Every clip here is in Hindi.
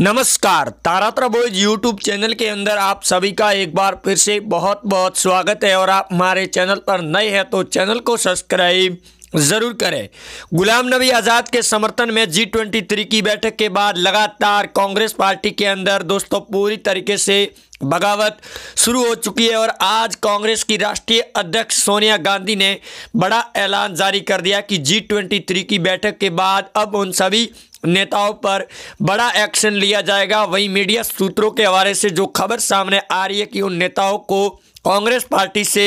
नमस्कार तारात्रा बॉयज यूट्यूब चैनल के अंदर आप सभी का एक बार फिर से बहुत बहुत स्वागत है और आप हमारे चैनल पर नए हैं तो चैनल को सब्सक्राइब ज़रूर करें गुलाम नबी आज़ाद के समर्थन में जी ट्वेंटी थ्री की बैठक के बाद लगातार कांग्रेस पार्टी के अंदर दोस्तों पूरी तरीके से बगावत शुरू हो चुकी है और आज कांग्रेस की राष्ट्रीय अध्यक्ष सोनिया गांधी ने बड़ा ऐलान जारी कर दिया कि जी ट्वेंटी थ्री की बैठक के बाद अब उन सभी नेताओं पर बड़ा एक्शन लिया जाएगा वहीं मीडिया सूत्रों के हवाले से जो खबर सामने आ रही है कि उन नेताओं को कांग्रेस पार्टी से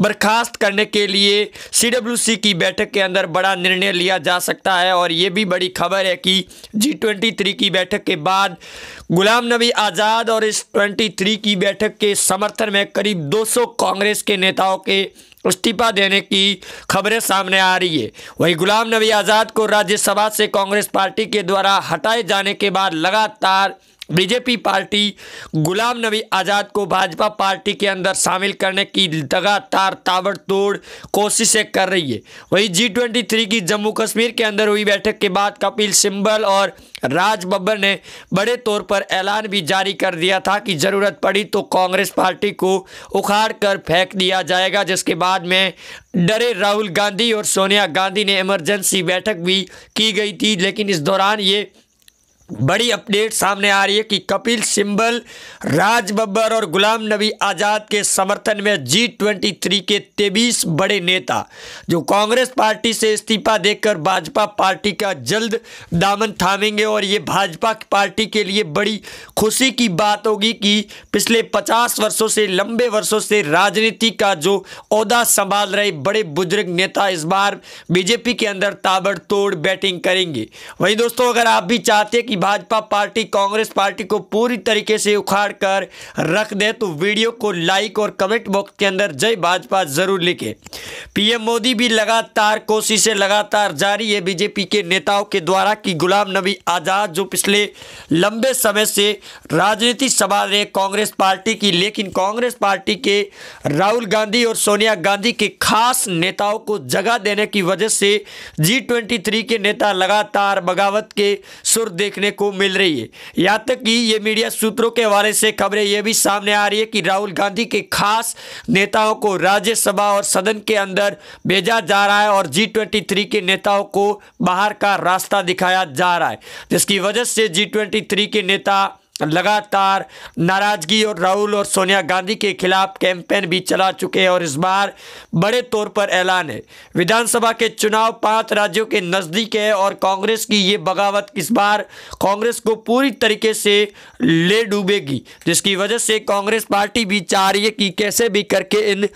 बर्खास्त करने के लिए सी की बैठक के अंदर बड़ा निर्णय लिया जा सकता है और ये भी बड़ी खबर है कि जी ट्वेंटी थ्री की बैठक के बाद गुलाम नबी आज़ाद और इस ट्वेंटी थ्री की बैठक के समर्थन में करीब 200 कांग्रेस के नेताओं के इस्तीफा देने की खबरें सामने आ रही है वहीं गुलाम नबी आज़ाद को राज्यसभा से कांग्रेस पार्टी के द्वारा हटाए जाने के बाद लगातार बीजेपी पार्टी गुलाम नबी आज़ाद को भाजपा पार्टी के अंदर शामिल करने की लगातार ताबड़तोड़ कोशिशें कर रही है वहीं जी ट्वेंटी थ्री की जम्मू कश्मीर के अंदर हुई बैठक के बाद कपिल सिंबल और राज बब्बर ने बड़े तौर पर ऐलान भी जारी कर दिया था कि ज़रूरत पड़ी तो कांग्रेस पार्टी को उखाड़ कर फेंक दिया जाएगा जिसके बाद में डरे राहुल गांधी और सोनिया गांधी ने इमरजेंसी बैठक भी की गई थी लेकिन इस दौरान ये बड़ी अपडेट सामने आ रही है कि कपिल सिंबल राज बब्बर और गुलाम नबी आज़ाद के समर्थन में जी ट्वेंटी थ्री के तेईस बड़े नेता जो कांग्रेस पार्टी से इस्तीफा देकर भाजपा पार्टी का जल्द दामन थामेंगे और ये भाजपा पार्टी के लिए बड़ी खुशी की बात होगी कि पिछले पचास वर्षों से लंबे वर्षों से राजनीति का जो अहदा संभाल रहे बड़े बुजुर्ग नेता इस बार बीजेपी के अंदर ताबड़तोड़ बैटिंग करेंगे वहीं दोस्तों अगर आप भी चाहते कि भाजपा पार्टी कांग्रेस पार्टी को पूरी तरीके से उखाड़ कर रख दे तो वीडियो को लाइक और कमेंट बॉक्स के अंदर जय भाजपा जरूर लिखे पीएम मोदी भी लगातार कोशिशें लगातार जारी है बीजेपी के नेताओं के द्वारा कि गुलाम नबी आज़ाद जो पिछले लंबे समय से राजनीति संभाल रहे कांग्रेस पार्टी की लेकिन कांग्रेस पार्टी के राहुल गांधी और सोनिया गांधी के खास नेताओं को जगह देने की वजह से जी के नेता लगातार बगावत के सुर देखने देखने को मिल रही है यहाँ तक कि ये मीडिया सूत्रों के हवाले से खबरें ये भी सामने आ रही है कि राहुल गांधी के खास नेताओं को राज्यसभा और सदन के अंदर भेजा जा रहा है और जी ट्वेंटी थ्री के नेताओं को बाहर का रास्ता दिखाया जा रहा है जिसकी वजह से जी ट्वेंटी थ्री के नेता लगातार नाराज़गी और राहुल और सोनिया गांधी के खिलाफ कैंपेन भी चला चुके हैं और इस बार बड़े तौर पर ऐलान है विधानसभा के चुनाव पांच राज्यों के नज़दीक है और कांग्रेस की ये बगावत इस बार कांग्रेस को पूरी तरीके से ले डूबेगी जिसकी वजह से कांग्रेस पार्टी भी चाह रही है कि कैसे भी करके इन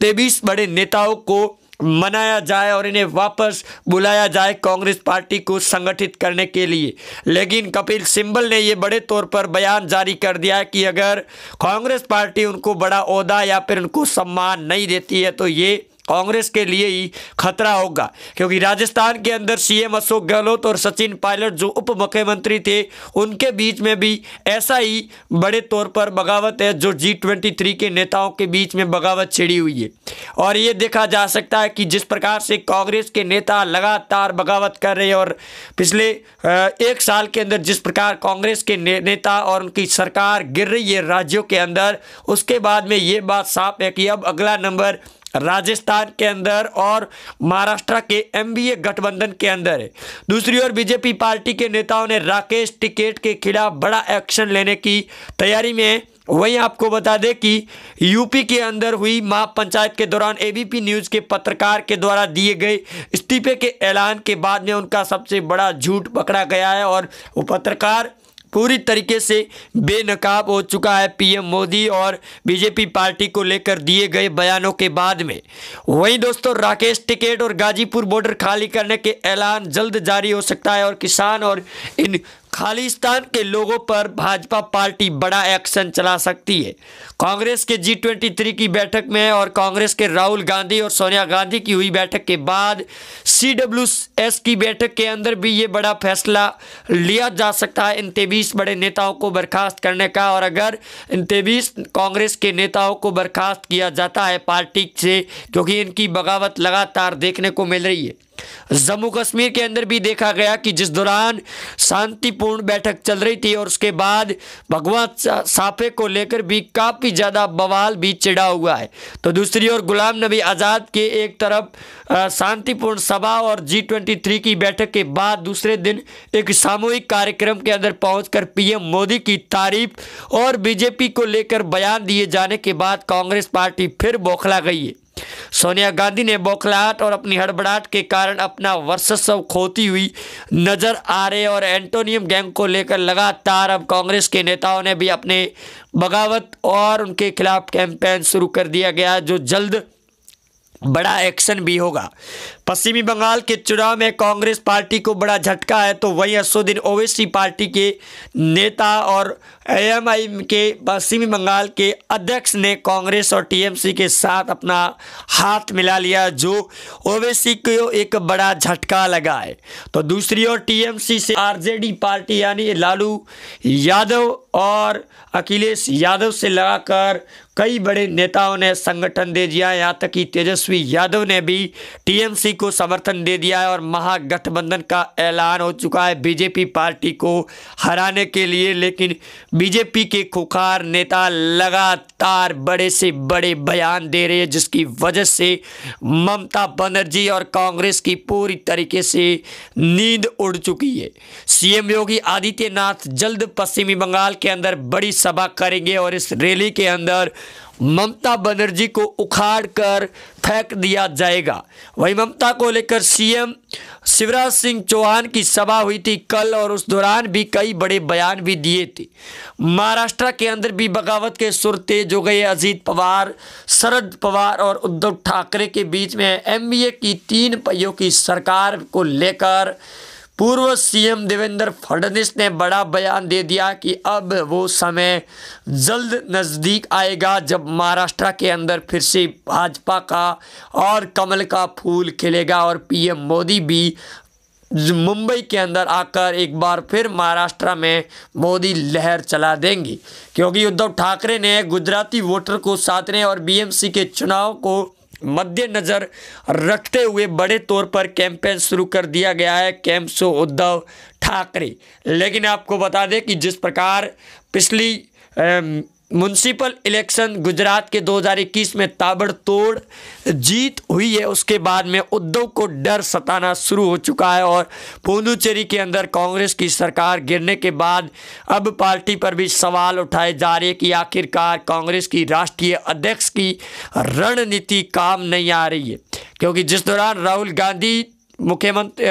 तेबीस बड़े नेताओं को मनाया जाए और इन्हें वापस बुलाया जाए कांग्रेस पार्टी को संगठित करने के लिए लेकिन कपिल सिंबल ने ये बड़े तौर पर बयान जारी कर दिया कि अगर कांग्रेस पार्टी उनको बड़ा अहदा या फिर उनको सम्मान नहीं देती है तो ये कांग्रेस के लिए ही खतरा होगा क्योंकि राजस्थान के अंदर सीएम अशोक गहलोत और सचिन पायलट जो उप मुख्यमंत्री थे उनके बीच में भी ऐसा ही बड़े तौर पर बगावत है जो जी ट्वेंटी थ्री के नेताओं के बीच में बगावत छिड़ी हुई है और ये देखा जा सकता है कि जिस प्रकार से कांग्रेस के नेता लगातार बगावत कर रहे हैं और पिछले एक साल के अंदर जिस प्रकार कांग्रेस के ने, नेता और उनकी सरकार गिर रही है राज्यों के अंदर उसके बाद में ये बात साफ है कि अब अगला नंबर राजस्थान के अंदर और महाराष्ट्र के एमबीए गठबंधन के अंदर है दूसरी ओर बीजेपी पार्टी के नेताओं ने राकेश टिकेट के खिलाफ बड़ा एक्शन लेने की तैयारी में है वहीं आपको बता दें कि यूपी के अंदर हुई महापंचायत के दौरान एबीपी न्यूज़ के पत्रकार के द्वारा दिए गए इस्तीफे के ऐलान के बाद में उनका सबसे बड़ा झूठ पकड़ा गया है और वो पत्रकार पूरी तरीके से बेनकाब हो चुका है पीएम मोदी और बीजेपी पार्टी को लेकर दिए गए बयानों के बाद में वहीं दोस्तों राकेश टिकेट और गाजीपुर बॉर्डर खाली करने के ऐलान जल्द जारी हो सकता है और किसान और इन खालिस्तान के लोगों पर भाजपा पार्टी बड़ा एक्शन चला सकती है कांग्रेस के जी ट्वेंटी थ्री की बैठक में और कांग्रेस के राहुल गांधी और सोनिया गांधी की हुई बैठक के बाद सी डब्ल्यू एस की बैठक के अंदर भी ये बड़ा फैसला लिया जा सकता है इन तेबीस बड़े नेताओं को बर्खास्त करने का और अगर इन तेबीस कांग्रेस के नेताओं को बर्खास्त किया जाता है पार्टी से क्योंकि इनकी बगावत लगातार देखने को मिल रही है जम्मू कश्मीर के अंदर भी देखा गया कि जिस दौरान शांतिपूर्ण बैठक चल रही थी और उसके बाद भगवान साफे को लेकर भी काफ़ी ज़्यादा बवाल भी चिड़ा हुआ है तो दूसरी ओर गुलाम नबी आज़ाद के एक तरफ शांतिपूर्ण सभा और जी ट्वेंटी थ्री की बैठक के बाद दूसरे दिन एक सामूहिक कार्यक्रम के अंदर पहुंचकर पीएम मोदी की तारीफ और बीजेपी को लेकर बयान दिए जाने के बाद कांग्रेस पार्टी फिर बौखला गई है सोनिया गांधी ने बौखलाहट और अपनी हड़बड़ाहट के कारण अपना वर्चस्व खोती हुई नजर आ रहे और एंटोनियम गैंग को लेकर लगातार अब कांग्रेस के नेताओं ने भी अपने बगावत और उनके खिलाफ कैंपेन शुरू कर दिया गया जो जल्द बड़ा एक्शन भी होगा पश्चिमी बंगाल के चुनाव में कांग्रेस पार्टी को बड़ा झटका है तो वहीं असुद्दीन ओवैसी पार्टी के नेता और एएमआई के पश्चिमी बंगाल के अध्यक्ष ने कांग्रेस और टीएमसी के साथ अपना हाथ मिला लिया जो ओवैसी को एक बड़ा झटका लगा है तो दूसरी ओर टीएमसी से आरजेडी पार्टी यानी लालू यादव और अखिलेश यादव से लगाकर कई बड़े नेताओं ने संगठन दे दिया है यहाँ तक कि तेजस्वी यादव ने भी टीएमसी को समर्थन दे दिया है और महागठबंधन का ऐलान हो चुका है बीजेपी पार्टी को हराने के लिए लेकिन बीजेपी के खुखार नेता लगातार बड़े से बड़े बयान दे रहे हैं जिसकी वजह से ममता बनर्जी और कांग्रेस की पूरी तरीके से नींद उड़ चुकी है सीएम योगी आदित्यनाथ जल्द पश्चिमी बंगाल के अंदर बड़ी सभा करेंगे और इस रैली के अंदर ममता बनर्जी को उखाड़ कर फेंक दिया जाएगा वही ममता को लेकर सीएम शिवराज सिंह चौहान की सभा हुई थी कल और उस दौरान भी कई बड़े बयान भी दिए थे महाराष्ट्र के अंदर भी बगावत के सुर तेज हो गए अजीत पवार शरद पवार और उद्धव ठाकरे के बीच में एमबीए e की तीन पहियों की सरकार को लेकर पूर्व सीएम देवेंद्र फडणवीस ने बड़ा बयान दे दिया कि अब वो समय जल्द नज़दीक आएगा जब महाराष्ट्र के अंदर फिर से भाजपा का और कमल का फूल खिलेगा और पीएम मोदी भी मुंबई के अंदर आकर एक बार फिर महाराष्ट्र में मोदी लहर चला देंगी क्योंकि उद्धव ठाकरे ने गुजराती वोटर को साधने और बीएमसी के चुनाव को मद्देनज़र रखते हुए बड़े तौर पर कैंपेन शुरू कर दिया गया है कैंप सो उद्धव ठाकरे लेकिन आपको बता दें कि जिस प्रकार पिछली म्यूनसिपल इलेक्शन गुजरात के 2021 में ताबड़तोड़ जीत हुई है उसके बाद में उद्धव को डर सताना शुरू हो चुका है और पुदुचेरी के अंदर कांग्रेस की सरकार गिरने के बाद अब पार्टी पर भी सवाल उठाए जा रहे कि आखिरकार कांग्रेस की राष्ट्रीय अध्यक्ष की रणनीति काम नहीं आ रही है क्योंकि जिस दौरान राहुल गांधी मुख्यमंत्री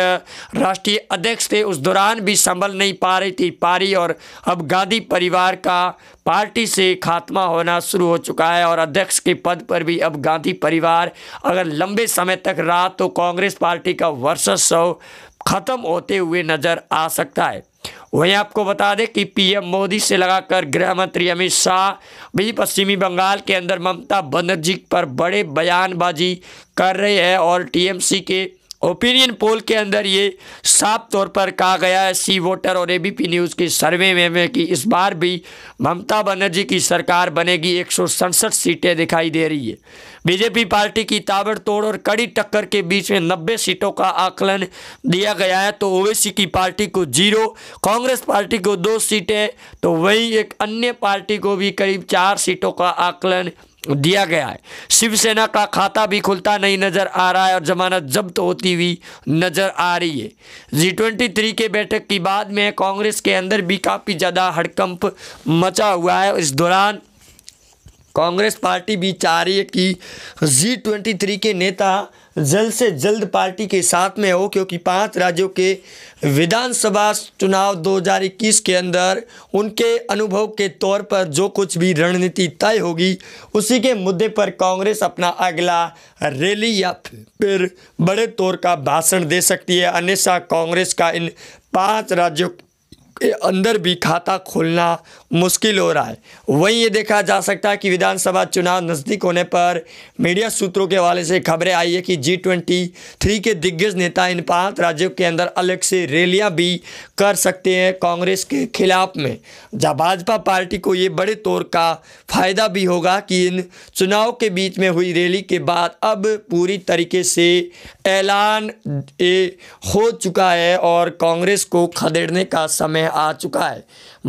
राष्ट्रीय अध्यक्ष थे उस दौरान भी संभल नहीं पा रही थी पारी और अब गांधी परिवार का पार्टी से खात्मा होना शुरू हो चुका है और अध्यक्ष के पद पर भी अब गांधी परिवार अगर लंबे समय तक रहा तो कांग्रेस पार्टी का वर्चस्व खत्म होते हुए नजर आ सकता है वहीं आपको बता दें कि पीएम मोदी से लगाकर गृह मंत्री अमित शाह भी पश्चिमी बंगाल के अंदर ममता बनर्जी पर बड़े बयानबाजी कर रहे हैं और टीएमसी के ओपिनियन पोल के अंदर ये साफ तौर पर कहा गया है सी वोटर और एबीपी न्यूज़ के सर्वे में, में कि इस बार भी ममता बनर्जी की सरकार बनेगी एक सीटें दिखाई दे रही है बीजेपी पार्टी की ताबड़तोड़ और कड़ी टक्कर के बीच में 90 सीटों का आकलन दिया गया है तो ओवैसी की पार्टी को जीरो कांग्रेस पार्टी को दो सीटें तो वहीं एक अन्य पार्टी को भी करीब चार सीटों का आकलन दिया गया है शिवसेना का खाता भी खुलता नहीं नज़र आ रहा है और जमानत जब्त होती हुई नज़र आ रही है जी ट्वेंटी थ्री के बैठक की बाद में कांग्रेस के अंदर भी काफ़ी ज़्यादा हड़कंप मचा हुआ है इस दौरान कांग्रेस पार्टी भी चाह रही है कि जी ट्वेंटी थ्री के नेता जल्द से जल्द पार्टी के साथ में हो क्योंकि पांच राज्यों के विधानसभा चुनाव 2021 के अंदर उनके अनुभव के तौर पर जो कुछ भी रणनीति तय होगी उसी के मुद्दे पर कांग्रेस अपना अगला रैली या फिर बड़े तौर का भाषण दे सकती है अन्यथा कांग्रेस का इन पांच राज्यों अंदर भी खाता खोलना मुश्किल हो रहा है वहीं ये देखा जा सकता है कि विधानसभा चुनाव नज़दीक होने पर मीडिया सूत्रों के हवाले से खबरें आई है कि जी ट्वेंटी थ्री के दिग्गज नेता इन पांच राज्यों के अंदर अलग से रैलियां भी कर सकते हैं कांग्रेस के खिलाफ में जहाँ भाजपा पार्टी को ये बड़े तौर का फ़ायदा भी होगा कि इन चुनाव के बीच में हुई रैली के बाद अब पूरी तरीके से ऐलान हो चुका है और कांग्रेस को खदेड़ने का समय आ चुका है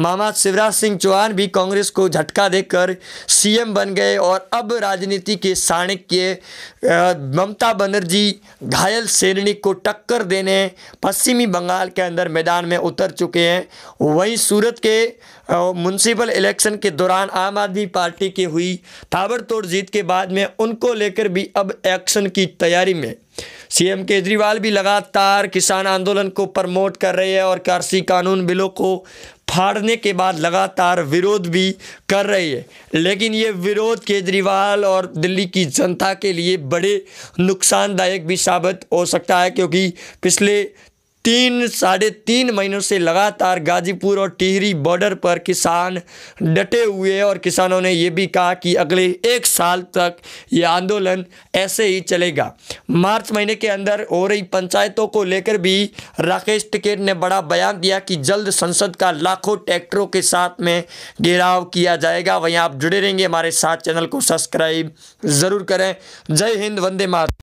मामा शिवराज सिंह चौहान भी कांग्रेस को झटका देकर सीएम बन गए और अब राजनीति के चाणक्य ममता बनर्जी घायल सेरणी को टक्कर देने पश्चिमी बंगाल के अंदर मैदान में उतर चुके हैं वहीं सूरत के म्यूनसिपल इलेक्शन के दौरान आम आदमी पार्टी की हुई ताबड़तोड़ जीत के बाद में उनको लेकर भी अब एक्शन की तैयारी में सीएम केजरीवाल भी लगातार किसान आंदोलन को प्रमोट कर रहे हैं और कृषि कानून बिलों को फाड़ने के बाद लगातार विरोध भी कर रहे हैं लेकिन ये विरोध केजरीवाल और दिल्ली की जनता के लिए बड़े नुकसानदायक भी साबित हो सकता है क्योंकि पिछले तीन साढ़े तीन महीनों से लगातार गाजीपुर और टिहरी बॉर्डर पर किसान डटे हुए और किसानों ने ये भी कहा कि अगले एक साल तक ये आंदोलन ऐसे ही चलेगा मार्च महीने के अंदर हो रही पंचायतों को लेकर भी राकेश टिकेट ने बड़ा बयान दिया कि जल्द संसद का लाखों ट्रैक्टरों के साथ में घेराव किया जाएगा वहीं आप जुड़े रहेंगे हमारे साथ चैनल को सब्सक्राइब ज़रूर करें जय हिंद वंदे मातरम